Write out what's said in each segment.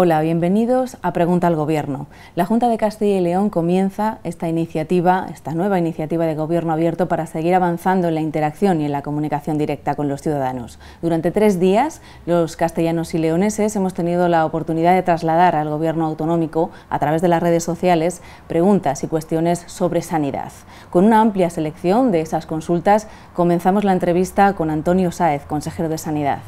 Hola, bienvenidos a Pregunta al Gobierno. La Junta de Castilla y León comienza esta iniciativa, esta nueva iniciativa de Gobierno abierto para seguir avanzando en la interacción y en la comunicación directa con los ciudadanos. Durante tres días, los castellanos y leoneses hemos tenido la oportunidad de trasladar al Gobierno autonómico, a través de las redes sociales, preguntas y cuestiones sobre sanidad. Con una amplia selección de esas consultas, comenzamos la entrevista con Antonio Sáez, consejero de Sanidad.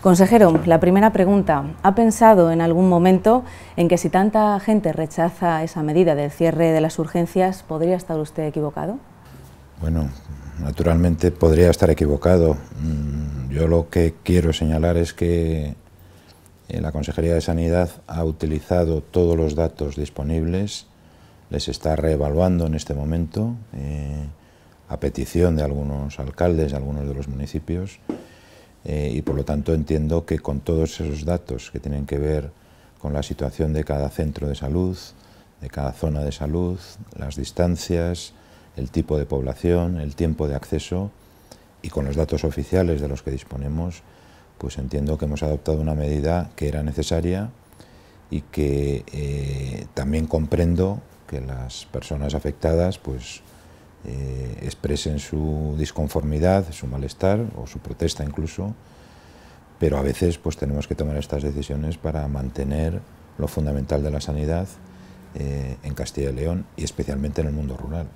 Consejero, la primera pregunta. ¿Ha pensado en algún momento en que si tanta gente rechaza esa medida del cierre de las urgencias, podría estar usted equivocado? Bueno, naturalmente podría estar equivocado. Mm, yo lo que quiero señalar es que eh, la Consejería de Sanidad ha utilizado todos los datos disponibles, les está reevaluando en este momento, eh, a petición de algunos alcaldes de algunos de los municipios eh, y por lo tanto entiendo que con todos esos datos que tienen que ver con la situación de cada centro de salud, de cada zona de salud, las distancias, el tipo de población, el tiempo de acceso y con los datos oficiales de los que disponemos, pues entiendo que hemos adoptado una medida que era necesaria y que eh, también comprendo que las personas afectadas pues eh, expresen su disconformidad, su malestar o su protesta incluso, pero a veces pues tenemos que tomar estas decisiones para mantener lo fundamental de la sanidad eh, en Castilla y León y especialmente en el mundo rural.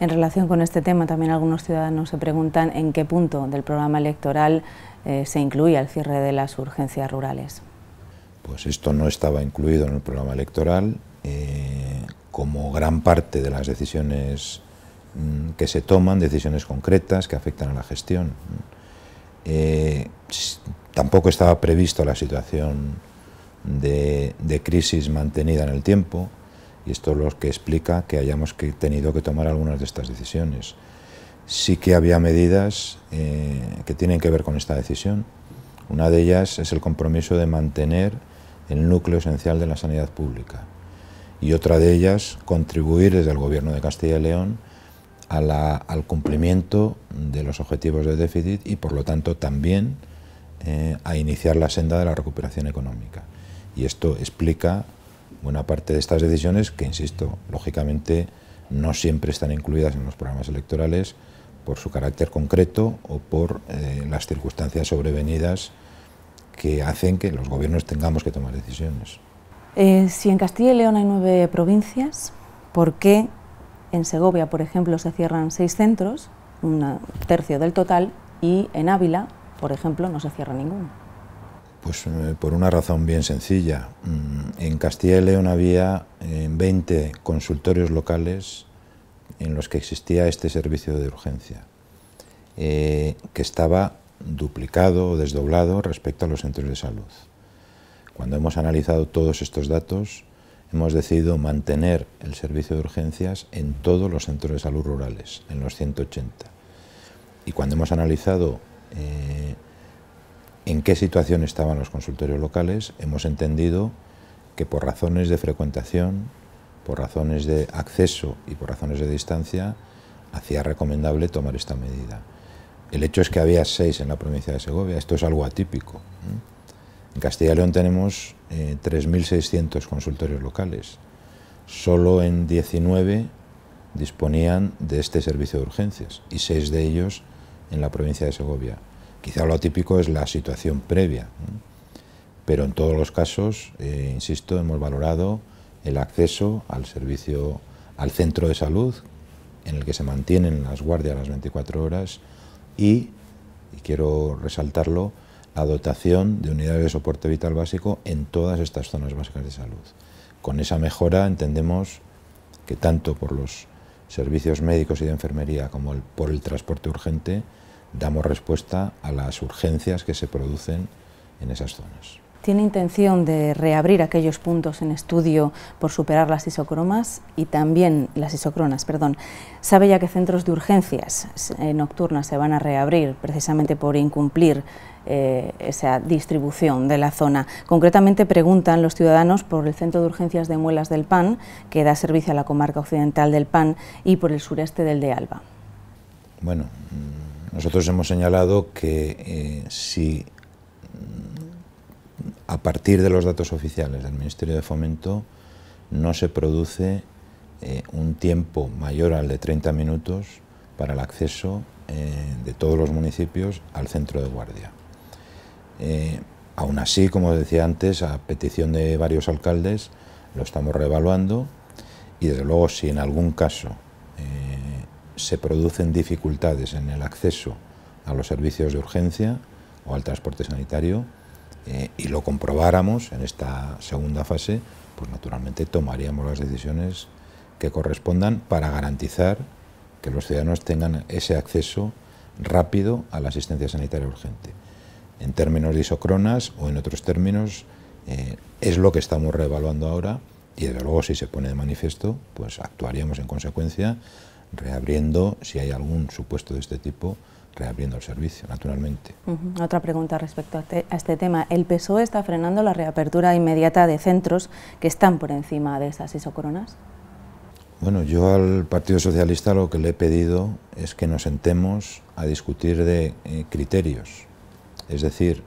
En relación con este tema, también algunos ciudadanos se preguntan en qué punto del programa electoral eh, se incluye el cierre de las urgencias rurales. Pues esto no estaba incluido en el programa electoral. como gran parte de las decisiones Mm, que se toman decisiones concretas que afectan a la gestión. Eh, tampoco estaba previsto la situación de, crisis mantenida en el tiempo y esto es lo que explica que hayamos tenido que tomar algunas de estas decisiones. Sí que había medidas eh, que tienen que ver con esta decisión. Una de ellas es el compromiso de mantener el núcleo esencial de la sanidad pública y otra de ellas contribuir desde el Gobierno de Castilla y León al cumplimiento de los objetivos de déficit y, por lo tanto, también eh, a iniciar la senda de la recuperación económica. Y esto explica buena parte de estas decisiones que, insisto, lógicamente no siempre están incluidas en los programas electorales por su carácter concreto o por eh, las circunstancias sobrevenidas que hacen que los gobiernos tengamos que tomar decisiones. Eh, si en Castilla y León hay nueve provincias, ¿por qué en Segovia, por ejemplo, se cierran seis centros, un tercio del total, y en Ávila, por ejemplo, no se cierra ninguno. Pues eh, por una razón bien sencilla. Mm, en Castilla y León había 20 eh, consultorios locales en los que existía este servicio de urgencia, eh, que estaba duplicado o desdoblado respecto a los centros de salud. Cuando hemos analizado todos estos datos, hemos decidido mantener el servicio de urgencias en todos los centros de salud rurales, en los 180. Y cuando hemos analizado eh, en qué situación estaban los consultorios locales, hemos entendido que por razones de frecuentación, por razones de acceso y por razones de distancia, hacía recomendable tomar esta medida. El hecho es que había seis en la provincia de Segovia, esto es algo atípico. ¿eh? En Castilla y León tenemos 3.600 eh, consultorios locales. Solo en 19 disponían de este servicio de urgencias y seis de ellos en la provincia de Segovia. Quizá lo típico es la situación previa, pero en todos los casos, eh, insisto, hemos valorado el acceso al servicio, al centro de salud, en el que se mantienen las guardias las 24 horas y, y quiero resaltarlo, la dotación de unidades de soporte vital básico en todas estas zonas básicas de salud. Con esa mejora entendemos que tanto por los servicios médicos y de enfermería como por el transporte urgente damos respuesta a las urgencias que se producen en esas zonas. ¿Tiene intención de reabrir aquellos puntos en estudio por superar las isocromas y también las isocronas? Perdón. ¿Sabe ya que centros de urgencias eh, nocturnas se van a reabrir precisamente por incumplir eh, esa distribución de la zona. Concretamente preguntan los ciudadanos por el Centro de Urgencias de Muelas del Pan, que da servicio a la comarca occidental del Pan, y por el sureste del de Alba. Bueno, nosotros hemos señalado que eh, si a partir de los datos oficiales del Ministerio de Fomento no se produce eh, un tiempo mayor al de 30 minutos para el acceso de todos los municipios al centro de guardia. Eh, aún así, como decía antes, a petición de varios alcaldes, lo estamos reevaluando y desde luego si en algún caso eh, se producen dificultades en el acceso a los servicios de urgencia o al transporte sanitario eh, y lo comprobáramos en esta segunda fase, pues naturalmente tomaríamos las decisiones que correspondan para garantizar que los ciudadanos tengan ese acceso rápido a la asistencia sanitaria urgente en términos de isocronas o en otros términos, eh, es lo que estamos reevaluando ahora y desde luego si se pone de manifiesto, pues actuaríamos en consecuencia, reabriendo, si hay algún supuesto de este tipo, reabriendo el servicio, naturalmente. Otra pregunta respecto a, este tema. El PSOE está frenando la reapertura inmediata de centros que están por encima de esas isocronas. Bueno, yo al Partido Socialista lo que le he pedido es que nos sentemos a discutir de eh, criterios es decir,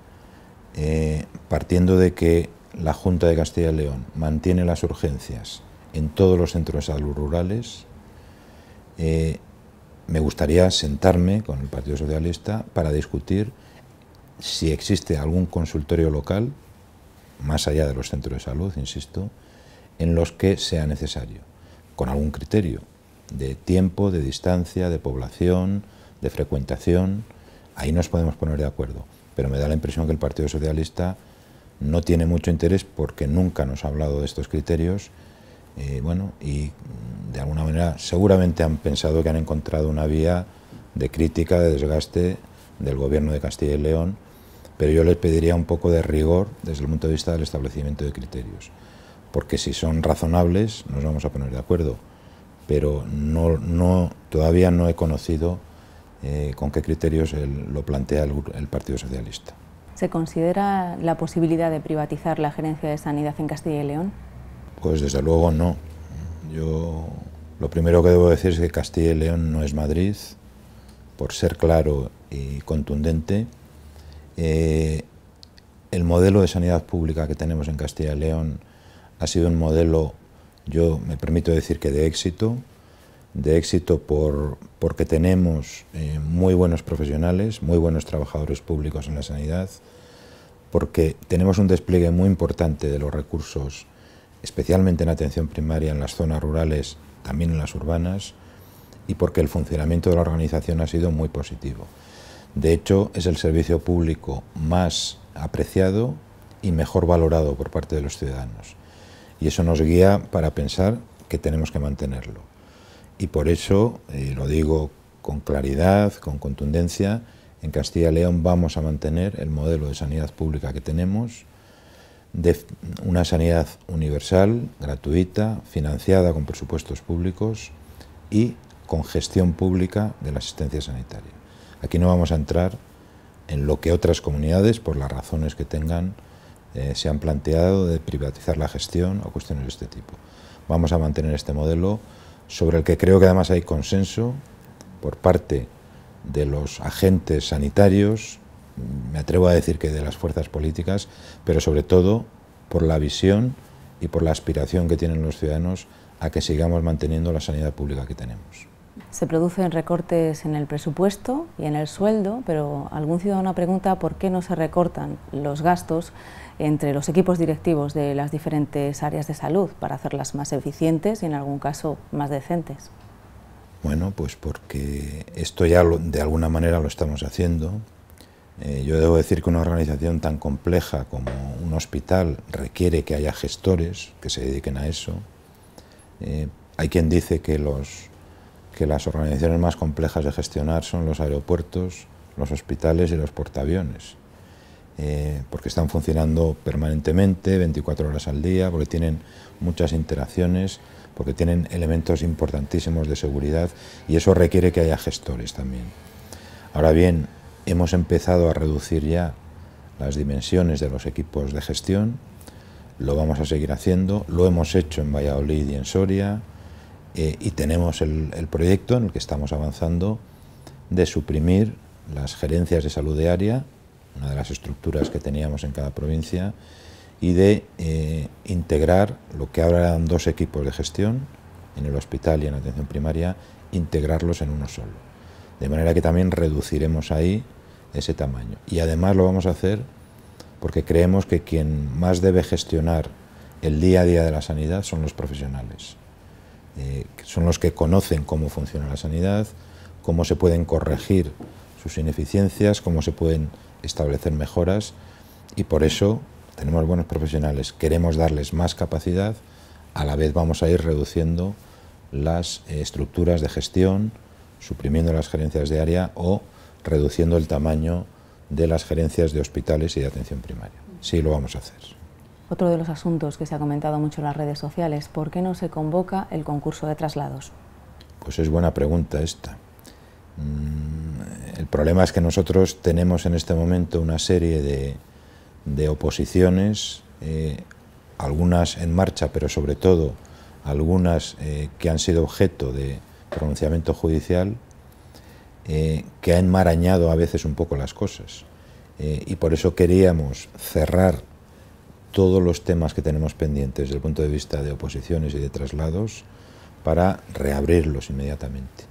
eh, partiendo de que la Junta de Castilla y León mantiene las urgencias en todos los centros de salud rurales, eh, me gustaría sentarme con el Partido Socialista para discutir si existe algún consultorio local, más allá de los centros de salud, insisto, en los que sea necesario, con algún criterio de tiempo, de distancia, de población, de frecuentación, ahí nos podemos poner de acuerdo pero me da la impresión que el Partido Socialista no tiene mucho interés porque nunca nos ha hablado de estos criterios eh, bueno, y de alguna manera seguramente han pensado que han encontrado una vía de crítica, de desgaste del gobierno de Castilla y León, pero yo les pediría un poco de rigor desde el punto de vista del establecimiento de criterios, porque si son razonables nos vamos a poner de acuerdo, pero no, no, todavía no he conocido eh, con qué criterios lo plantea el, Partido Socialista. ¿Se considera la posibilidad de privatizar la gerencia de sanidad en Castilla y León? Pues desde luego no. Yo lo primero que debo decir es que Castilla y León no es Madrid, por ser claro y contundente. Eh, el modelo de sanidad pública que tenemos en Castilla y León ha sido un modelo, yo me permito decir que de éxito, de éxito por, porque tenemos eh, muy buenos profesionales, muy buenos trabajadores públicos en la sanidad, porque tenemos un despliegue muy importante de los recursos, especialmente en atención primaria en las zonas rurales, también en las urbanas, y porque el funcionamiento de la organización ha sido muy positivo. De hecho, es el servicio público más apreciado y mejor valorado por parte de los ciudadanos. Y eso nos guía para pensar que tenemos que mantenerlo. Y por eso, y eh, lo digo con claridad, con contundencia, en Castilla y León vamos a mantener el modelo de sanidad pública que tenemos, de una sanidad universal, gratuita, financiada con presupuestos públicos y con gestión pública de la asistencia sanitaria. Aquí no vamos a entrar en lo que otras comunidades, por las razones que tengan, eh, se han planteado de privatizar la gestión o cuestiones de este tipo. Vamos a mantener este modelo sobre el que creo que además hay consenso por parte de los agentes sanitarios, me atrevo a decir que de las fuerzas políticas, pero sobre todo por la visión y por la aspiración que tienen los ciudadanos a que sigamos manteniendo la sanidad pública que tenemos. Se producen recortes en el presupuesto y en el sueldo, pero algún ciudadano pregunta por qué no se recortan los gastos entre los equipos directivos de las diferentes áreas de salud para hacerlas más eficientes y en algún caso más decentes? Bueno, pues porque esto ya de alguna manera lo estamos haciendo. Eh, yo debo decir que una organización tan compleja como un hospital requiere que haya gestores que se dediquen a eso. Eh, hay quien dice que, que las organizaciones más complejas de gestionar son los aeropuertos, los hospitales y los portaaviones. Eh, porque están funcionando permanentemente, 24 horas al día, porque tienen muchas interacciones, porque tienen elementos importantísimos de seguridad y eso requiere que haya gestores también. Ahora bien, hemos empezado a reducir ya las dimensiones de los equipos de gestión, lo vamos a seguir haciendo, lo hemos hecho en Valladolid y en Soria eh, y tenemos el, el proyecto en el que estamos avanzando de suprimir las gerencias de salud de área una de las estructuras que teníamos en cada provincia, y de eh, integrar lo que ahora eran dos equipos de gestión, en el hospital y en atención primaria, integrarlos en uno solo. De manera que también reduciremos ahí ese tamaño. Y además lo vamos a hacer porque creemos que quien más debe gestionar el día a día de la sanidad son los profesionales. Eh, son los que conocen cómo funciona la sanidad, cómo se pueden corregir sus ineficiencias, cómo se pueden establecer mejoras y por eso tenemos buenos profesionales, queremos darles más capacidad, a la vez vamos a ir reduciendo las eh, estructuras de gestión, suprimiendo las gerencias de área o reduciendo el tamaño de las gerencias de hospitales y de atención primaria. Sí, lo vamos a hacer. Otro de los asuntos que se ha comentado mucho en las redes sociales, ¿por qué no se convoca el concurso de traslados? Pues es buena pregunta esta. Mm, el problema es que nosotros tenemos en este momento una serie de, oposiciones, eh, algunas en marcha, pero sobre todo algunas eh, que han sido objeto de pronunciamiento judicial, eh, que ha enmarañado a veces un poco las cosas. y por eso queríamos cerrar todos los temas que tenemos pendientes desde el punto de vista de oposiciones y de traslados para reabrirlos inmediatamente.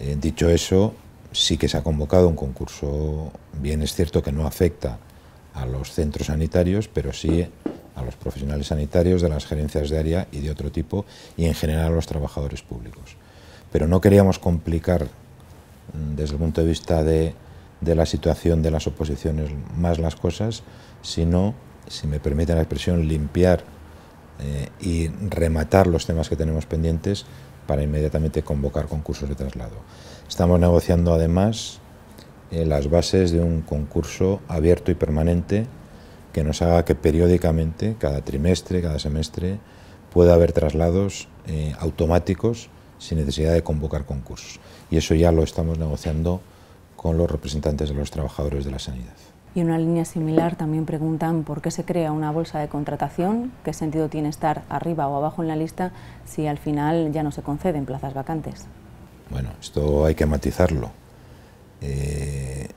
Eh, dicho eso, sí que se ha convocado un concurso, bien es cierto que no afecta a los centros sanitarios, pero sí a los profesionales sanitarios de las gerencias de área y de otro tipo, y en general a los trabajadores públicos. Pero no queríamos complicar mm, desde el punto de vista de, la situación de las oposiciones más las cosas, sino, si me permite la expresión, limpiar eh, y rematar los temas que tenemos pendientes para inmediatamente convocar concursos de traslado. Estamos negociando además eh, las bases de un concurso abierto y permanente que nos haga que periódicamente, cada trimestre, cada semestre, pueda haber traslados eh, automáticos sin necesidad de convocar concursos. Y eso ya lo estamos negociando con los representantes de los trabajadores de la sanidad. Y en una línea similar también preguntan por qué se crea una bolsa de contratación, qué sentido tiene estar arriba o abajo en la lista si al final ya no se conceden plazas vacantes. Bueno, esto hay que matizarlo. Eh,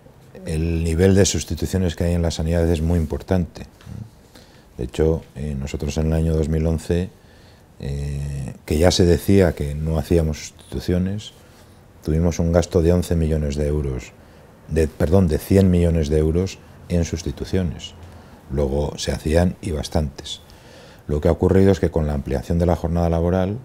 el nivel de sustituciones que hay en la sanidad es muy importante. De hecho, eh, nosotros en el año 2011, eh, que ya se decía que no hacíamos sustituciones, tuvimos un gasto de 11 millones de euros, de, perdón, de 100 millones de euros en sustituciones. Luego se hacían y bastantes. Lo que ha ocurrido es que con la ampliación de la jornada laboral,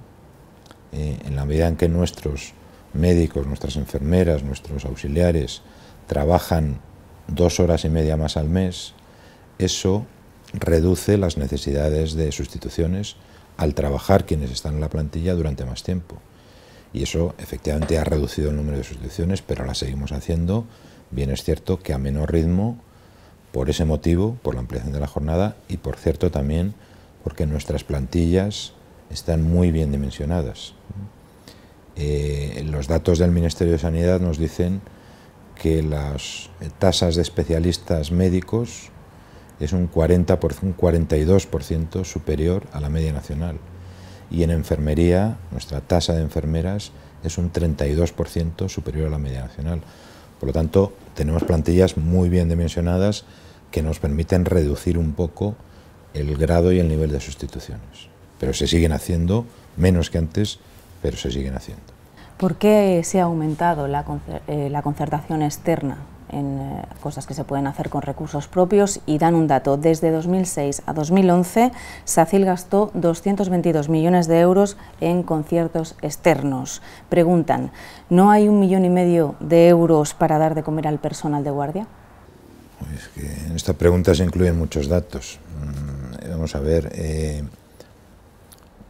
eh, en la medida en que nuestros médicos, nuestras enfermeras, nuestros auxiliares trabajan dos horas y media más al mes, eso reduce las necesidades de sustituciones al trabajar quienes están en la plantilla durante más tiempo. Y eso efectivamente ha reducido el número de sustituciones, pero la seguimos haciendo. Bien es cierto que a menor ritmo por ese motivo, por la ampliación de la jornada y por cierto también porque nuestras plantillas están muy bien dimensionadas. Eh, los datos del Ministerio de Sanidad nos dicen que las tasas de especialistas médicos es un, 40 por, un 42% superior a la media nacional y en enfermería nuestra tasa de enfermeras es un 32% superior a la media nacional. Por lo tanto, tenemos plantillas muy bien dimensionadas que nos permiten reducir un poco el grado y el nivel de sustituciones. Pero se siguen haciendo, menos que antes, pero se siguen haciendo. ¿Por qué se ha aumentado la, eh, la concertación externa en eh, cosas que se pueden hacer con recursos propios? Y dan un dato, desde 2006 a 2011, SACIL gastó 222 millones de euros en conciertos externos. Preguntan, ¿no hay un millón y medio de euros para dar de comer al personal de guardia? Pues es que en esta pregunta se incluyen muchos datos. Mm, vamos a ver, eh,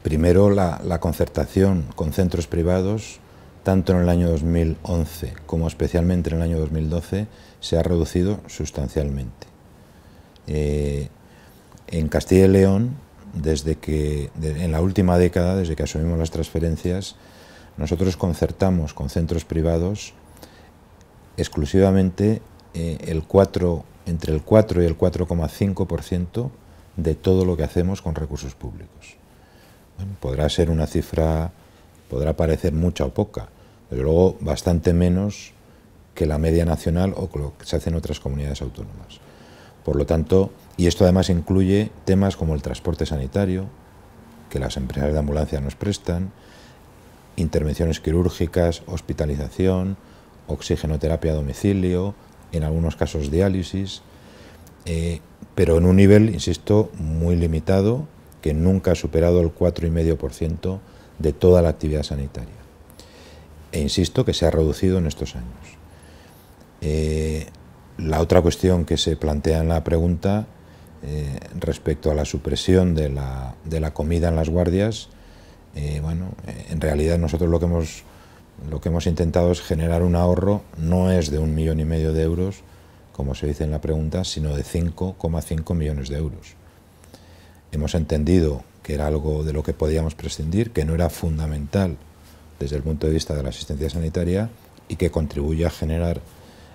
primero la, concertación con centros privados, tanto en el año 2011 como especialmente en el año 2012, se ha reducido sustancialmente. Eh, en Castilla y León, desde que, en la última década, desde que asumimos las transferencias, nosotros concertamos con centros privados exclusivamente eh, el 4, entre el 4 y el 4,5% de todo lo que hacemos con recursos públicos. podrá ser una cifra, podrá parecer mucha o poca, pero luego bastante menos que la media nacional o lo que se hace en otras comunidades autónomas. Por lo tanto, y esto además incluye temas como el transporte sanitario, que las empresas de ambulancia nos prestan, intervenciones quirúrgicas, hospitalización, oxigenoterapia a domicilio, en algunos casos diálisis, eh, pero en un nivel, insisto, muy limitado, que nunca ha superado el 4,5% de toda la actividad sanitaria. E insisto que se ha reducido en estos años. Eh, la otra cuestión que se plantea en la pregunta eh, respecto a la supresión de la, de la, comida en las guardias, bueno, en realidad nosotros lo que hemos lo que hemos intentado es generar un ahorro, no es de un millón y medio de euros, como se dice en la pregunta, sino de 5,5 millones de euros. Hemos entendido que era algo de lo que podíamos prescindir, que no era fundamental desde el punto de vista de la asistencia sanitaria y que contribuye a generar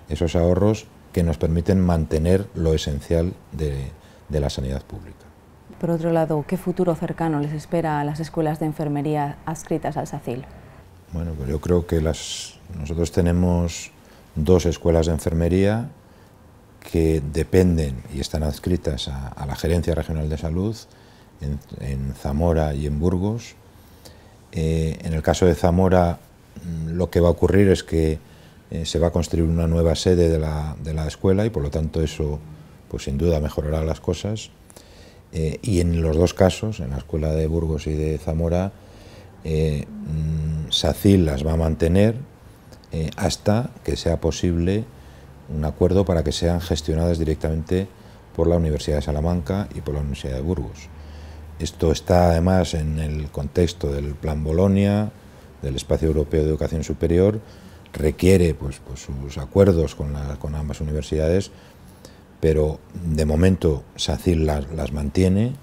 esos ahorros que nos permiten mantener lo esencial de, la sanidad pública. Por otro lado, ¿qué futuro cercano les espera a las escuelas de enfermería adscritas al SACIL? Bueno, pues yo creo que nosotros tenemos dos escuelas de enfermería que dependen y están adscritas a, la Gerencia Regional de Salud en, Zamora y en Burgos. Eh, en el caso de Zamora, mm, lo que va a ocurrir es que eh, se va a construir una nueva sede de la, de la, escuela y por lo tanto eso, pues sin duda, mejorará las cosas. Eh, y en los dos casos, en la escuela de Burgos y de Zamora, eh, mm, SACIL las va a mantener eh, hasta que sea posible un acuerdo para que sean gestionadas directamente por la Universidad de Salamanca y por la Universidad de Burgos. Esto está además en el contexto del Plan Bolonia, del Espacio Europeo de Educación Superior, requiere pues, pues sus acuerdos con, ambas universidades, pero de momento SACIL las, mantiene,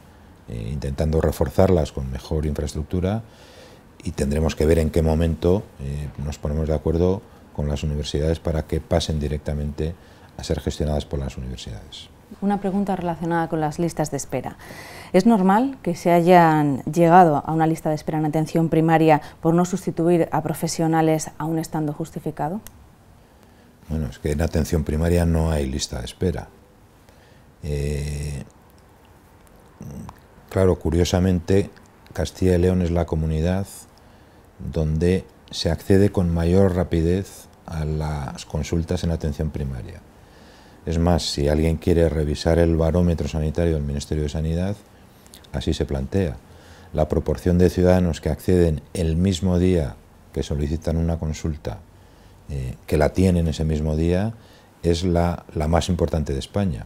eh, intentando reforzarlas con mejor infraestructura y tendremos que ver en qué momento eh, nos ponemos de acuerdo con las universidades para que pasen directamente a ser gestionadas por las universidades. Una pregunta relacionada con las listas de espera. ¿Es normal que se hayan llegado a una lista de espera en atención primaria por no sustituir a profesionales aún estando justificado? Bueno, es que en atención primaria no hay lista de espera. Eh, claro, curiosamente, Castilla y León es la comunidad donde se accede con mayor rapidez a las consultas en atención primaria. Es más, si alguien quiere revisar el barómetro sanitario del Ministerio de Sanidad, así se plantea. La proporción de ciudadanos que acceden el mismo día que solicitan una consulta, eh, que la tienen ese mismo día, es la, más importante de España.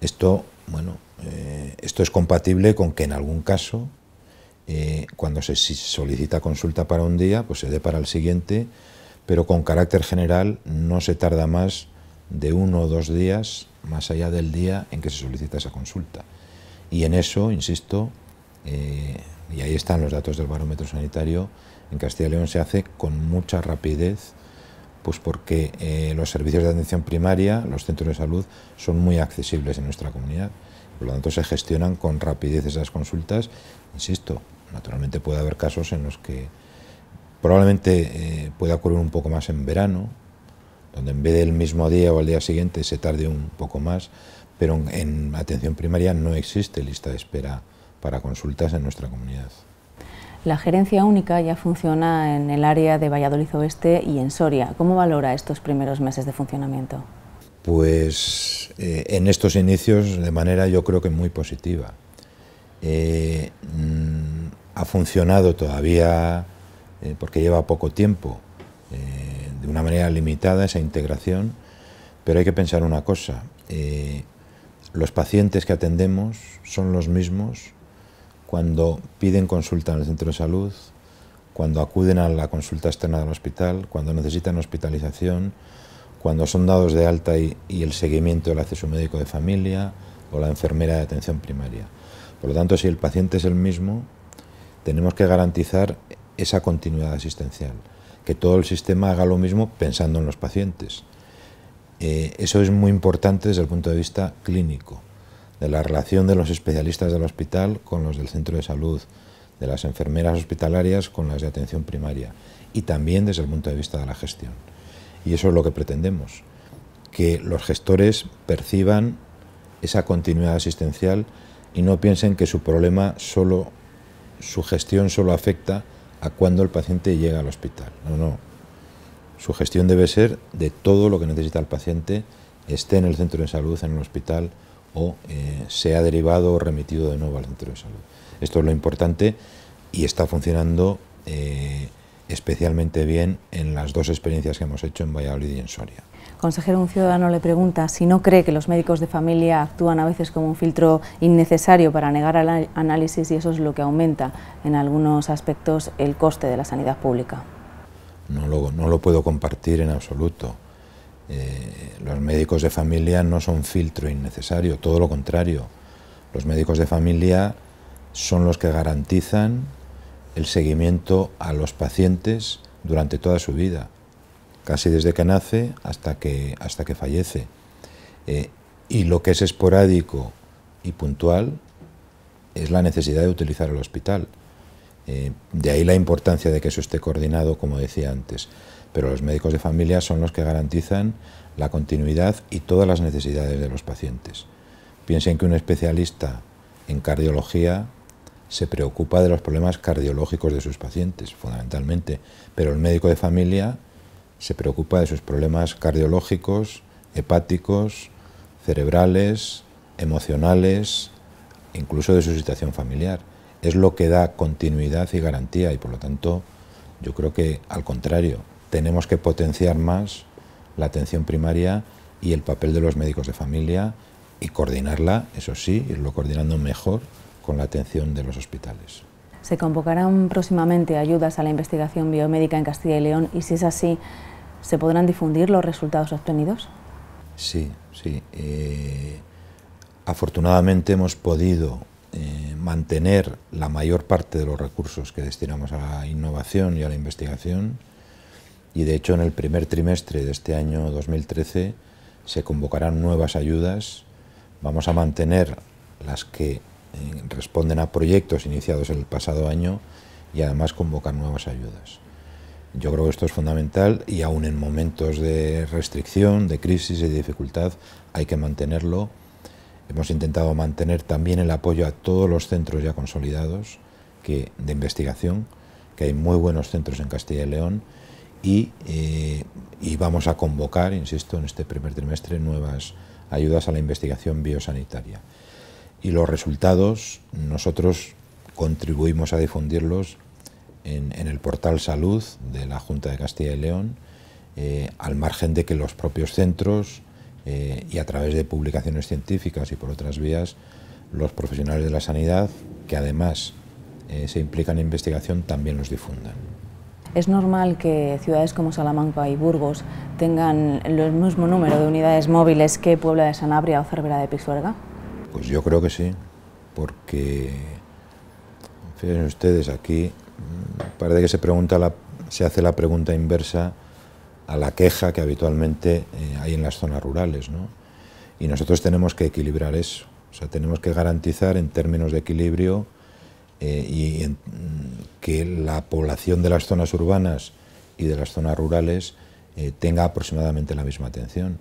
Esto, eh, esto es compatible con que en algún caso eh, cuando se solicita consulta para un día, pues se dé para el siguiente, pero con carácter general no se tarda más de uno o dos días más allá del día en que se solicita esa consulta. Y en eso, insisto, eh, y ahí están los datos del barómetro sanitario, en Castilla y León se hace con mucha rapidez, pues porque eh, los servicios de atención primaria, los centros de salud, son muy accesibles en nuestra comunidad. Por lo tanto, se gestionan con rapidez esas consultas, insisto, Naturalmente puede haber casos en los que probablemente eh, pueda ocurrir un poco más en verano, donde en vez del mismo día o al día siguiente se tarde un poco más, pero en, atención primaria no existe lista de espera para consultas en nuestra comunidad. La gerencia única ya funciona en el área de Valladolid Oeste y en Soria. ¿Cómo valora estos primeros meses de funcionamiento? Pues eh, en estos inicios de manera yo creo que muy positiva. Eh, ha funcionado todavía, eh, porque lleva poco tiempo, eh, de una manera limitada esa integración, pero hay que pensar una cosa, eh, los pacientes que atendemos son los mismos cuando piden consulta en el centro de salud, cuando acuden a la consulta externa del hospital, cuando necesitan hospitalización, cuando son dados de alta y, y, el seguimiento del acceso médico de familia o la enfermera de atención primaria. Por lo tanto, si el paciente es el mismo, tenemos que garantizar esa continuidad asistencial, que todo el sistema haga lo mismo pensando en los pacientes. Eh, eso es muy importante desde el punto de vista clínico, de la relación de los especialistas del hospital con los del centro de salud, de las enfermeras hospitalarias con las de atención primaria y también desde el punto de vista de la gestión. Y eso es lo que pretendemos, que los gestores perciban esa continuidad asistencial y no piensen que su problema solo su gestión solo afecta a cuando el paciente llega al hospital. No, no. Su gestión debe ser de todo lo que necesita el paciente, esté en el centro de salud, en el hospital o eh, sea derivado o remitido de nuevo al centro de salud. Esto es lo importante y está funcionando eh, especialmente bien en las dos experiencias que hemos hecho en Valladolid y en Soria. Consejero, un ciudadano le pregunta si no cree que los médicos de familia actúan a veces como un filtro innecesario para negar el análisis y eso es lo que aumenta en algunos aspectos el coste de la sanidad pública. No lo, puedo compartir en absoluto. Eh, los médicos de familia no son filtro innecesario, todo lo contrario. Los médicos de familia son los que garantizan el seguimiento a los pacientes durante toda su vida casi desde que nace hasta que, hasta que fallece. Eh, y lo que es esporádico y puntual es la necesidad de utilizar el hospital. Eh, de ahí la importancia de que eso esté coordinado, como decía antes. Pero los médicos de familia son los que garantizan la continuidad y todas las necesidades de los pacientes. Piensen que un especialista en cardiología se preocupa de los problemas cardiológicos de sus pacientes, fundamentalmente, pero el médico de familia se preocupa de sus problemas cardiológicos, hepáticos, cerebrales, emocionales, incluso de su situación familiar. Es lo que da continuidad y garantía y por lo tanto yo creo que al contrario, tenemos que potenciar más la atención primaria y el papel de los médicos de familia y coordinarla, eso sí, irlo coordinando mejor con la atención de los hospitales. ¿Se convocarán próximamente ayudas a la investigación biomédica en Castilla y León? Y si es así, ¿se podrán difundir los resultados obtenidos? Sí, sí. Eh, afortunadamente hemos podido eh, mantener la mayor parte de los recursos que destinamos a la innovación y a la investigación. Y de hecho, en el primer trimestre de este año 2013 se convocarán nuevas ayudas. Vamos a mantener las que eh, responden a proyectos iniciados el pasado año y además convocan nuevas ayudas. Yo creo que esto es fundamental y aún en momentos de restricción, de crisis y dificultad hay que mantenerlo. Hemos intentado mantener también el apoyo a todos los centros ya consolidados que, de investigación, que hay muy buenos centros en Castilla y León y, eh, y vamos a convocar, insisto, en este primer trimestre nuevas ayudas a la investigación biosanitaria y los resultados nosotros contribuimos a difundirlos en, el portal Salud de la Junta de Castilla y León, eh, al margen de que los propios centros eh, y a través de publicaciones científicas y por otras vías, los profesionales de la sanidad, que además eh, se implican en investigación, también los difundan. Es normal que ciudades como Salamanca y Burgos tengan el mismo número de unidades móviles que Puebla de Sanabria o Cervera de Pisuerga. Pues yo creo que sí, porque fíjense ustedes, aquí mm, parece que se, pregunta se hace la pregunta inversa a la queja que habitualmente eh, hay en las zonas rurales. Y nosotros tenemos que equilibrar eso, o sea, tenemos que garantizar en términos de equilibrio eh, y mm, que la población de las zonas urbanas y de las zonas rurales eh, tenga aproximadamente la misma atención.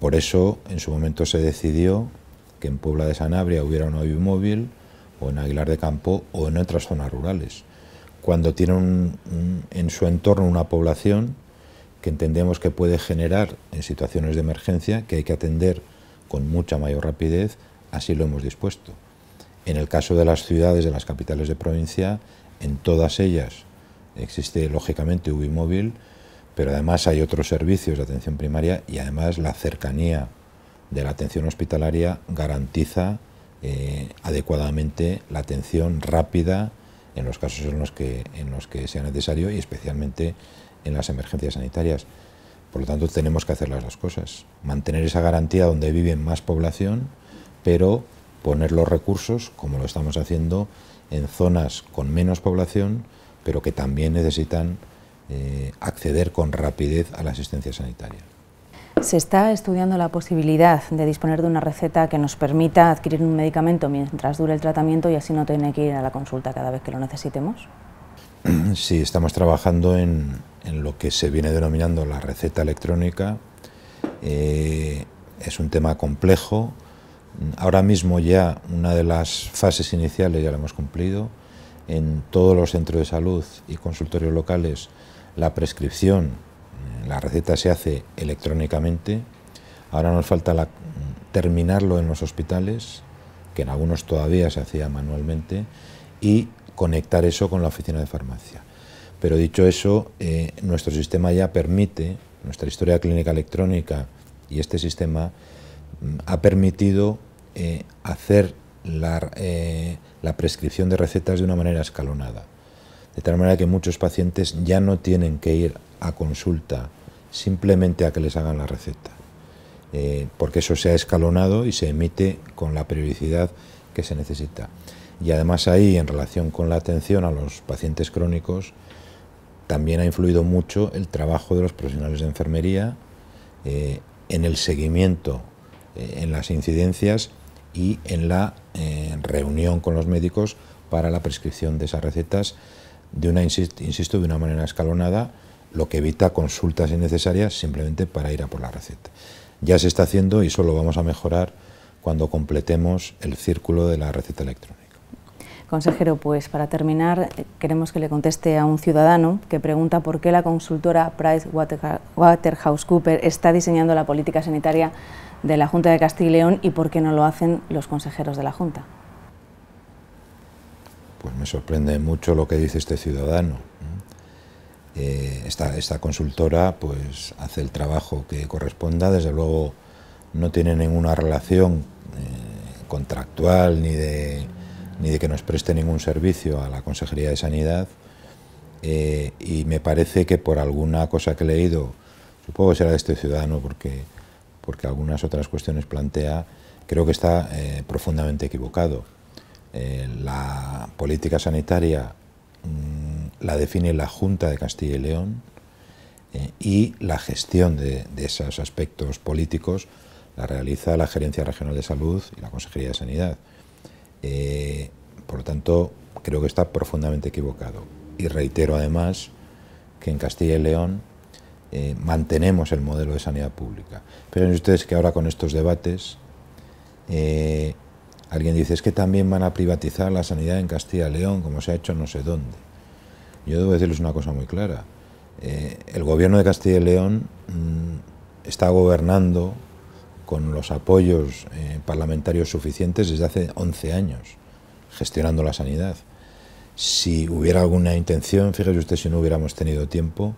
Por eso en su momento se decidió que en Puebla de Sanabria hubiera un móvil o en Aguilar de Campo o en otras zonas rurales. Cuando tiene en su entorno una población que entendemos que puede generar en situaciones de emergencia que hay que atender con mucha mayor rapidez, así lo hemos dispuesto. En el caso de las ciudades, de las capitales de provincia, en todas ellas existe lógicamente UBI móvil pero además hay otros servicios de atención primaria y además la cercanía de la atención hospitalaria garantiza eh, adecuadamente la atención rápida en los casos en los, que, en los que sea necesario y especialmente en las emergencias sanitarias. Por lo tanto, tenemos que hacer las dos cosas. Mantener esa garantía donde vive más población, pero poner los recursos, como lo estamos haciendo, en zonas con menos población, pero que también necesitan eh, acceder con rapidez a la asistencia sanitaria. Se está estudiando la posibilidad de disponer de una receta que nos permita adquirir un medicamento mientras dure el tratamiento y así no tiene que ir a la consulta cada vez que lo necesitemos. Sí, estamos trabajando en, lo que se viene denominando la receta electrónica. Eh, es un tema complejo. Ahora mismo ya una de las fases iniciales ya la hemos cumplido. En todos los centros de salud y consultorios locales la prescripción, eh, la receta se hace electrónicamente. Ahora nos falta terminarlo en los hospitales, que en algunos todavía se hacía manualmente, y conectar eso con la oficina de farmacia. Pero dicho eso, eh, nuestro sistema ya permite, nuestra historia clínica electrónica y este sistema mm, ha permitido eh, hacer la prescripción de recetas de una manera escalonada. De tal manera que muchos pacientes ya no tienen que ir a consulta simplemente a que les hagan la receta, eh, porque eso se ha escalonado y se emite con la periodicidad que se necesita. Y además ahí, en relación con la atención a los pacientes crónicos, también ha influido mucho el trabajo de los profesionales de enfermería eh, en el seguimiento, eh, en las incidencias y en la reunión con los médicos para la prescripción de esas recetas de una, insisto, de una manera escalonada, lo que evita consultas innecesarias simplemente para ir a por la receta. Ya se está haciendo y solo vamos a mejorar cuando completemos el círculo de la receta electrónica. Consejero, pues para terminar, eh, queremos que le conteste a un ciudadano que pregunta por qué la consultora Price Waterhouse Cooper está diseñando la política sanitaria de la Junta de Castilla y León y por qué no lo hacen los consejeros de la Junta pues me sorprende mucho lo que dice este ciudadano. Eh, esta, consultora pues hace el trabajo que corresponda, desde luego no tiene ninguna relación eh, contractual ni de, que nos preste ningún servicio a la Consejería de Sanidad eh, y me parece que por alguna cosa que he leído, supongo que será de este ciudadano porque algunas otras cuestiones plantea, creo que está profundamente equivocado. Eh, la política sanitaria mm, la define la Junta de Castilla y León eh, y la gestión de, esos aspectos políticos la realiza la Gerencia Regional de Salud y la Consejería de Sanidad. Eh, por lo tanto, creo que está profundamente equivocado. Y reitero además que en Castilla y León mantenemos el modelo de sanidad pública. Pero ustedes que ahora con estos debates Alguien dice, es que también van a privatizar la sanidad en Castilla y León, como se ha hecho no sé dónde. Yo debo decirles una cosa muy clara. Eh, el gobierno de Castilla y León mm, está gobernando con los apoyos eh, parlamentarios suficientes desde hace 11 años, gestionando la sanidad. Si hubiera alguna intención, fíjese usted si no hubiéramos tenido tiempo,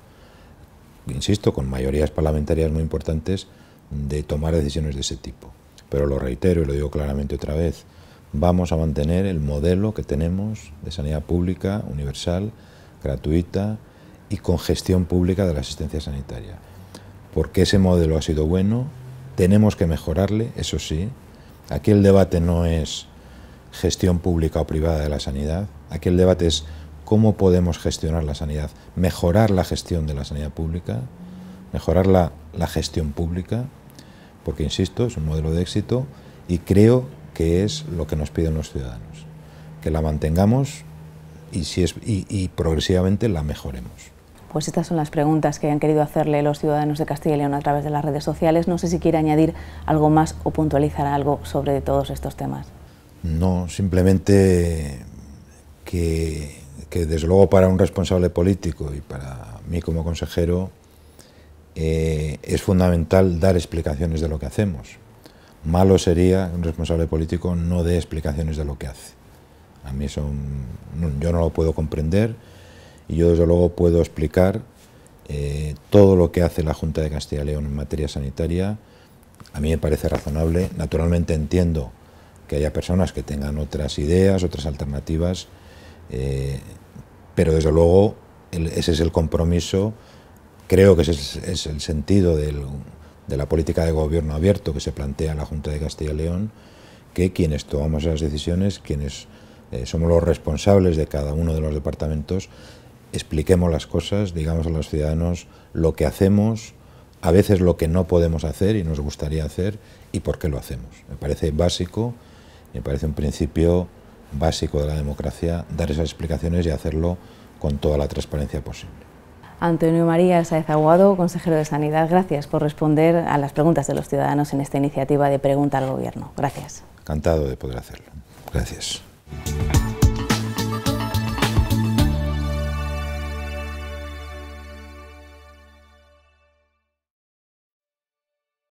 insisto, con mayorías parlamentarias muy importantes, de tomar decisiones de ese tipo. Pero lo reitero y lo digo claramente otra vez, vamos a mantener el modelo que tenemos de sanidad pública, universal, gratuita y con gestión pública de la asistencia sanitaria. Porque ese modelo ha sido bueno, tenemos que mejorarle, eso sí. Aquí el debate no es gestión pública o privada de la sanidad, aquí el debate es cómo podemos gestionar la sanidad, mejorar la gestión de la sanidad pública, mejorar la, la gestión pública porque, insisto, es un modelo de éxito y creo que es lo que nos piden los ciudadanos, que la mantengamos y, si es, y, progresivamente la mejoremos. Pues estas son las preguntas que han querido hacerle los ciudadanos de Castilla y León a través de las redes sociales. No sé si quiere añadir algo más o puntualizar algo sobre todos estos temas. No, simplemente que desde luego para un responsable político y para mí como consejero eh, es fundamental dar explicaciones de lo que hacemos. Malo sería un responsable político no dé explicaciones de lo que hace. A mí eso mm, no, yo no lo puedo comprender y yo desde luego puedo explicar eh, todo lo que hace la Junta de Castilla y León en materia sanitaria. A mí me parece razonable. Naturalmente entiendo que haya personas que tengan otras ideas, otras alternativas, eh, pero desde luego ese es el compromiso Creo que ese es, el sentido de la política de gobierno abierto que se plantea la Junta de Castilla y León, que quienes tomamos esas decisiones, quienes eh, somos los responsables de cada uno de los departamentos, expliquemos las cosas, digamos a los ciudadanos lo que hacemos, a veces lo que no podemos hacer y nos gustaría hacer y por qué lo hacemos. Me parece básico, me parece un principio básico de la democracia dar esas explicaciones y hacerlo con toda la transparencia posible. Antonio María Saez Aguado, consejero de Sanidad, gracias por responder a las preguntas de los ciudadanos en esta iniciativa de Pregunta al Gobierno. Gracias. Encantado de poder hacerlo. Gracias.